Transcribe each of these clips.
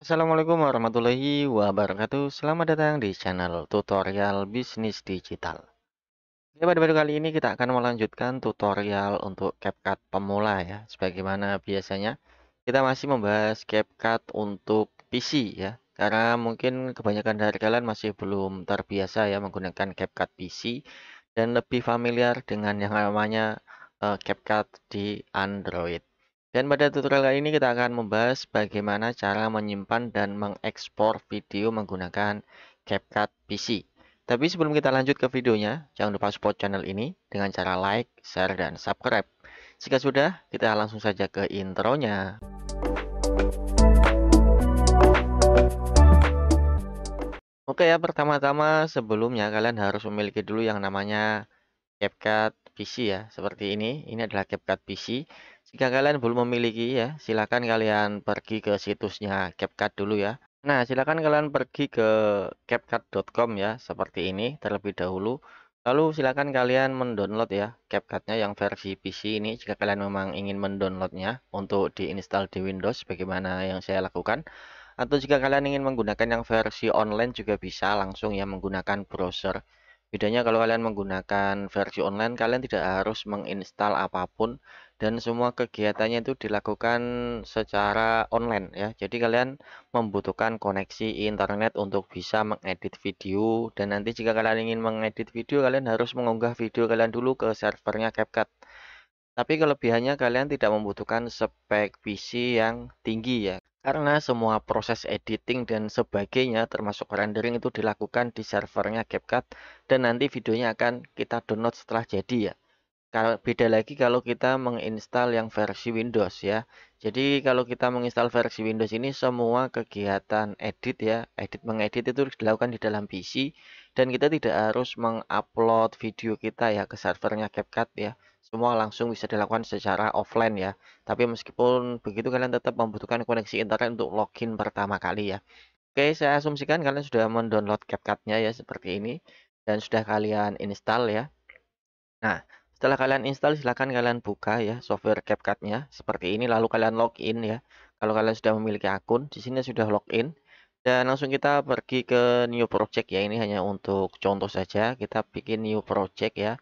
Assalamualaikum warahmatullahi wabarakatuh Selamat datang di channel tutorial bisnis digital Oke, pada video kali ini kita akan melanjutkan tutorial untuk CapCut pemula ya Sebagaimana biasanya kita masih membahas CapCut untuk PC ya Karena mungkin kebanyakan dari kalian masih belum terbiasa ya menggunakan CapCut PC Dan lebih familiar dengan yang namanya eh, CapCut di Android dan pada tutorial kali ini kita akan membahas bagaimana cara menyimpan dan mengekspor video menggunakan CapCut PC. Tapi sebelum kita lanjut ke videonya, jangan lupa support channel ini dengan cara like, share, dan subscribe. Jika sudah, kita langsung saja ke intronya. Oke ya, pertama-tama sebelumnya kalian harus memiliki dulu yang namanya CapCut PC ya, seperti ini. Ini adalah CapCut PC jika kalian belum memiliki ya, silahkan kalian pergi ke situsnya CapCut dulu ya. Nah, silahkan kalian pergi ke capcut.com ya, seperti ini terlebih dahulu. Lalu silahkan kalian mendownload ya capcut yang versi PC ini jika kalian memang ingin mendownloadnya untuk diinstal di Windows bagaimana yang saya lakukan. Atau jika kalian ingin menggunakan yang versi online juga bisa langsung ya menggunakan browser. Bedanya kalau kalian menggunakan versi online kalian tidak harus menginstal apapun dan semua kegiatannya itu dilakukan secara online ya. Jadi kalian membutuhkan koneksi internet untuk bisa mengedit video dan nanti jika kalian ingin mengedit video kalian harus mengunggah video kalian dulu ke servernya CapCut. Tapi kelebihannya kalian tidak membutuhkan spek PC yang tinggi ya. Karena semua proses editing dan sebagainya termasuk rendering itu dilakukan di servernya CapCut dan nanti videonya akan kita download setelah jadi ya kalau beda lagi kalau kita menginstal yang versi Windows ya. Jadi kalau kita menginstal versi Windows ini semua kegiatan edit ya, edit mengedit itu dilakukan di dalam PC dan kita tidak harus mengupload video kita ya ke servernya CapCut ya. Semua langsung bisa dilakukan secara offline ya. Tapi meskipun begitu kalian tetap membutuhkan koneksi internet untuk login pertama kali ya. Oke, saya asumsikan kalian sudah mendownload CapCut-nya ya seperti ini dan sudah kalian install ya. Nah, setelah kalian install, silahkan kalian buka ya software CapCut-nya seperti ini. Lalu kalian login ya. Kalau kalian sudah memiliki akun, di sini sudah login. Dan langsung kita pergi ke new project ya. Ini hanya untuk contoh saja. Kita bikin new project ya.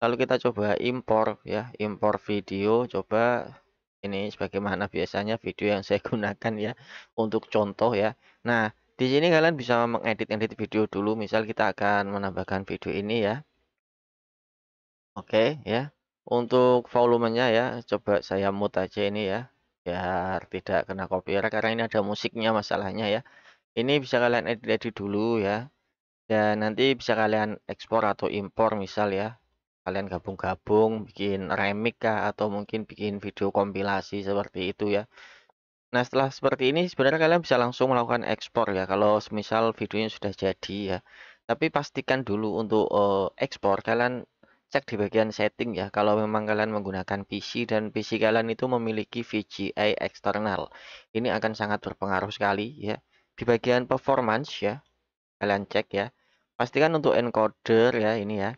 Lalu kita coba import ya, import video. Coba ini sebagaimana biasanya video yang saya gunakan ya untuk contoh ya. Nah, di sini kalian bisa mengedit-edit video dulu. Misal kita akan menambahkan video ini ya. Oke ya. Untuk volumenya ya, coba saya mute aja ini ya, biar tidak kena copyright karena ini ada musiknya masalahnya ya. Ini bisa kalian edit-edit dulu ya. Dan nanti bisa kalian ekspor atau impor misal ya. Kalian gabung-gabung bikin remix kah atau mungkin bikin video kompilasi seperti itu ya. Nah, setelah seperti ini sebenarnya kalian bisa langsung melakukan ekspor ya kalau misal videonya sudah jadi ya. Tapi pastikan dulu untuk uh, ekspor kalian cek di bagian setting ya kalau memang kalian menggunakan PC dan PC kalian itu memiliki VGA eksternal ini akan sangat berpengaruh sekali ya di bagian performance ya kalian cek ya pastikan untuk encoder ya ini ya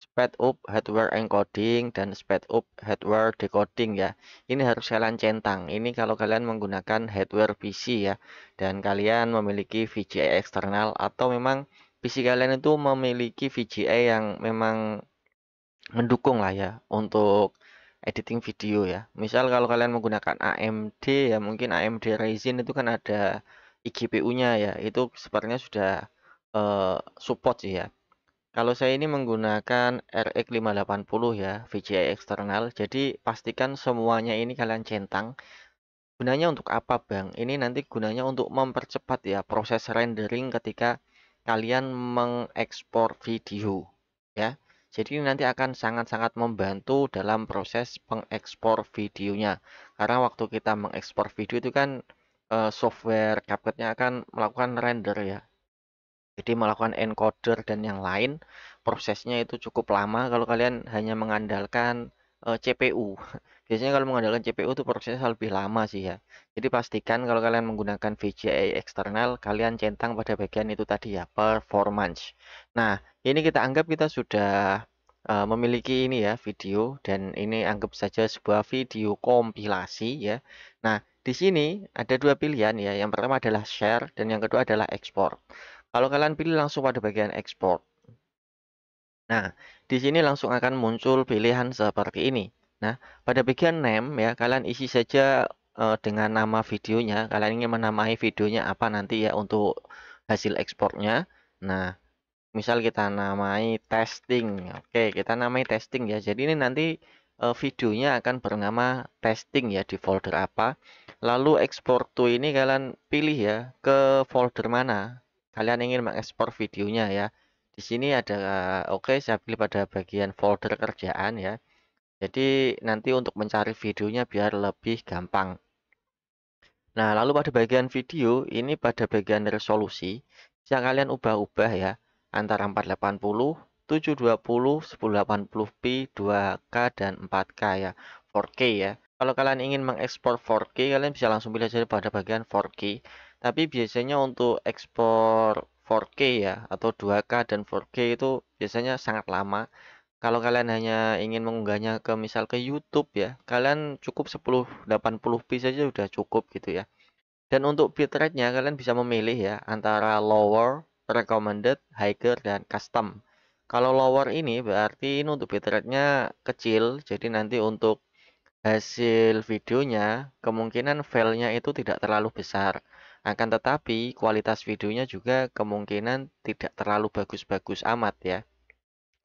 speed up hardware encoding dan speed up hardware decoding ya ini harus kalian centang ini kalau kalian menggunakan hardware PC ya dan kalian memiliki VGA eksternal atau memang PC kalian itu memiliki VGA yang memang mendukung lah ya untuk editing video ya misal kalau kalian menggunakan AMD ya mungkin AMD Ryzen itu kan ada IGPU nya ya itu sepertinya sudah uh, support sih ya kalau saya ini menggunakan RX 580 ya VGA eksternal jadi pastikan semuanya ini kalian centang gunanya untuk apa bang ini nanti gunanya untuk mempercepat ya proses rendering ketika kalian mengekspor video ya jadi ini nanti akan sangat-sangat membantu dalam proses pengekspor videonya. Karena waktu kita mengekspor video itu kan eh, software CapCut-nya akan melakukan render ya. Jadi melakukan encoder dan yang lain, prosesnya itu cukup lama kalau kalian hanya mengandalkan eh, CPU. Biasanya kalau mengandalkan CPU itu prosesnya lebih lama sih ya. Jadi pastikan kalau kalian menggunakan VGA eksternal, kalian centang pada bagian itu tadi ya, performance. Nah, ini kita anggap kita sudah uh, memiliki ini ya video dan ini anggap saja sebuah video kompilasi ya. Nah, di sini ada dua pilihan ya. Yang pertama adalah share dan yang kedua adalah export. Kalau kalian pilih langsung pada bagian export. Nah, di sini langsung akan muncul pilihan seperti ini. Nah, pada bagian name ya kalian isi saja uh, dengan nama videonya. Kalian ingin menamai videonya apa nanti ya untuk hasil ekspornya. Nah, misal kita namai testing oke kita namai testing ya jadi ini nanti eh, videonya akan bernama testing ya di folder apa lalu export to ini kalian pilih ya ke folder mana kalian ingin mengekspor videonya ya di sini ada eh, oke okay, saya pilih pada bagian folder kerjaan ya jadi nanti untuk mencari videonya biar lebih gampang nah lalu pada bagian video ini pada bagian resolusi bisa kalian ubah-ubah ya antara 480, 720, 1080p, 2K, dan 4K ya, 4K ya. Kalau kalian ingin mengekspor 4K, kalian bisa langsung pilih saja pada bagian 4K. Tapi biasanya untuk ekspor 4K ya, atau 2K dan 4K itu biasanya sangat lama. Kalau kalian hanya ingin mengunggahnya ke misal ke YouTube ya, kalian cukup 1080p saja sudah cukup gitu ya. Dan untuk bitrate-nya kalian bisa memilih ya antara lower recommended, higher dan custom. Kalau lower ini berarti ini untuk bitrate-nya kecil, jadi nanti untuk hasil videonya kemungkinan filenya itu tidak terlalu besar. Akan tetapi kualitas videonya juga kemungkinan tidak terlalu bagus-bagus amat ya.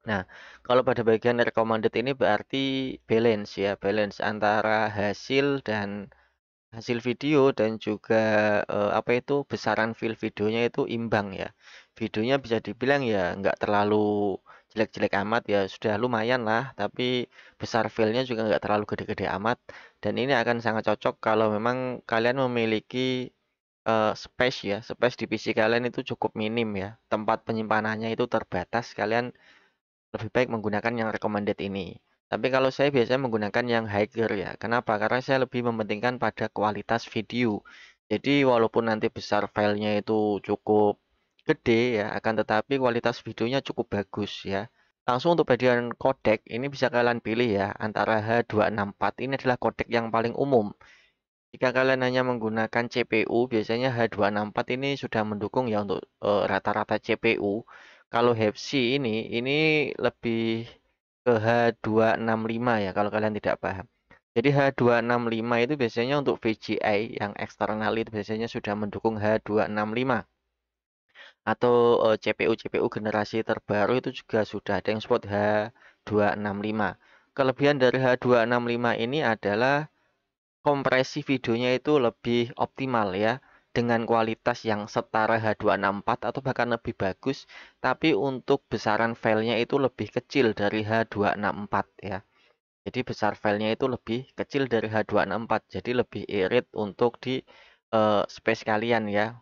Nah, kalau pada bagian recommended ini berarti balance ya, balance antara hasil dan hasil video dan juga eh, apa itu besaran feel videonya itu imbang ya videonya bisa dibilang ya nggak terlalu jelek-jelek amat ya sudah lumayan lah tapi besar filenya juga nggak terlalu gede-gede amat dan ini akan sangat cocok kalau memang kalian memiliki uh, space ya space di PC kalian itu cukup minim ya tempat penyimpanannya itu terbatas kalian lebih baik menggunakan yang recommended ini tapi kalau saya biasanya menggunakan yang higher ya. Kenapa? Karena saya lebih mementingkan pada kualitas video. Jadi walaupun nanti besar filenya itu cukup gede ya, akan tetapi kualitas videonya cukup bagus ya. Langsung untuk bagian codec ini bisa kalian pilih ya antara H264 ini adalah codec yang paling umum. Jika kalian hanya menggunakan CPU, biasanya H264 ini sudah mendukung ya untuk eh, rata-rata e, CPU. Kalau HFC ini ini lebih ke H265 ya kalau kalian tidak paham. Jadi H265 itu biasanya untuk VGA yang eksternal itu biasanya sudah mendukung H265 atau eh, CPU-CPU generasi terbaru itu juga sudah ada yang support H265. Kelebihan dari H265 ini adalah kompresi videonya itu lebih optimal ya dengan kualitas yang setara H264 atau bahkan lebih bagus tapi untuk besaran filenya itu lebih kecil dari H264 ya jadi besar filenya itu lebih kecil dari H264 jadi lebih irit untuk di uh, space kalian ya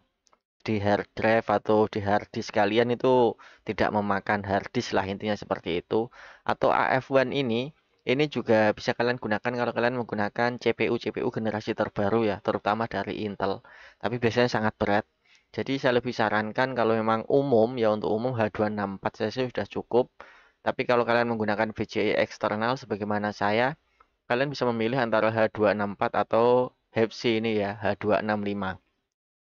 di hard drive atau di hard disk kalian itu tidak memakan hard disk lah intinya seperti itu atau AF1 ini ini juga bisa kalian gunakan kalau kalian menggunakan CPU-CPU generasi terbaru ya, terutama dari Intel. Tapi biasanya sangat berat. Jadi saya lebih sarankan kalau memang umum ya untuk umum H264 saya sudah cukup. Tapi kalau kalian menggunakan VGA eksternal sebagaimana saya, kalian bisa memilih antara H264 atau HFC e ini ya, H265.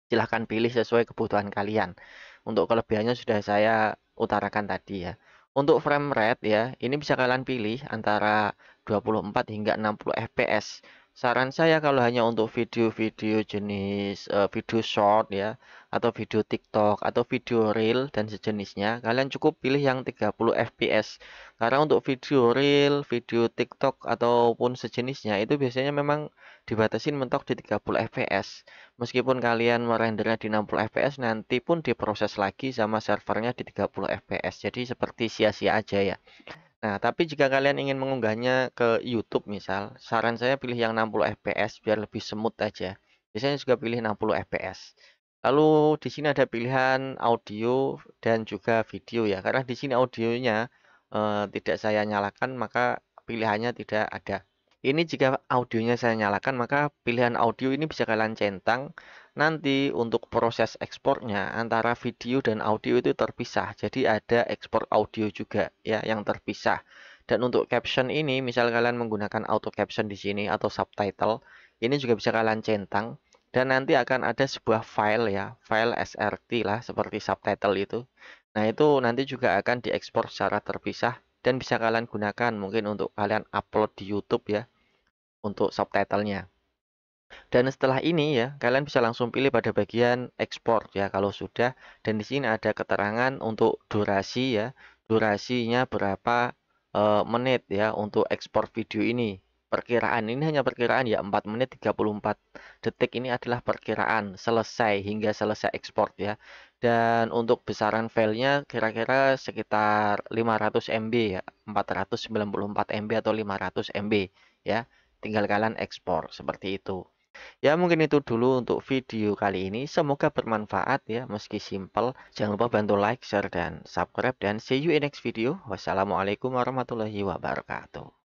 Silahkan pilih sesuai kebutuhan kalian. Untuk kelebihannya sudah saya utarakan tadi ya. Untuk frame rate ya, ini bisa kalian pilih antara 24 hingga 60 fps saran saya kalau hanya untuk video-video jenis uh, video short ya atau video TikTok atau video reel dan sejenisnya kalian cukup pilih yang 30 fps karena untuk video reel video TikTok ataupun sejenisnya itu biasanya memang dibatasi mentok di 30 fps meskipun kalian merendernya di 60 fps nanti pun diproses lagi sama servernya di 30 fps jadi seperti sia-sia aja ya Nah, tapi jika kalian ingin mengunggahnya ke YouTube misal, saran saya pilih yang 60 fps biar lebih semut aja. Biasanya juga pilih 60 fps. Lalu di sini ada pilihan audio dan juga video ya. Karena di sini audionya e, tidak saya nyalakan, maka pilihannya tidak ada. Ini jika audionya saya nyalakan, maka pilihan audio ini bisa kalian centang Nanti untuk proses ekspornya antara video dan audio itu terpisah. Jadi ada ekspor audio juga ya yang terpisah. Dan untuk caption ini misal kalian menggunakan auto caption di sini atau subtitle, ini juga bisa kalian centang dan nanti akan ada sebuah file ya, file SRT lah seperti subtitle itu. Nah, itu nanti juga akan diekspor secara terpisah dan bisa kalian gunakan mungkin untuk kalian upload di YouTube ya untuk subtitlenya. Dan setelah ini ya, kalian bisa langsung pilih pada bagian ekspor ya kalau sudah. Dan di sini ada keterangan untuk durasi ya. Durasinya berapa e, menit ya untuk ekspor video ini. Perkiraan ini hanya perkiraan ya 4 menit 34 detik ini adalah perkiraan selesai hingga selesai ekspor ya. Dan untuk besaran filenya kira-kira sekitar 500 MB ya, 494 MB atau 500 MB ya. Tinggal kalian ekspor seperti itu. Ya mungkin itu dulu untuk video kali ini. Semoga bermanfaat ya meski simple. Jangan lupa bantu like, share, dan subscribe. Dan see you in next video. Wassalamualaikum warahmatullahi wabarakatuh.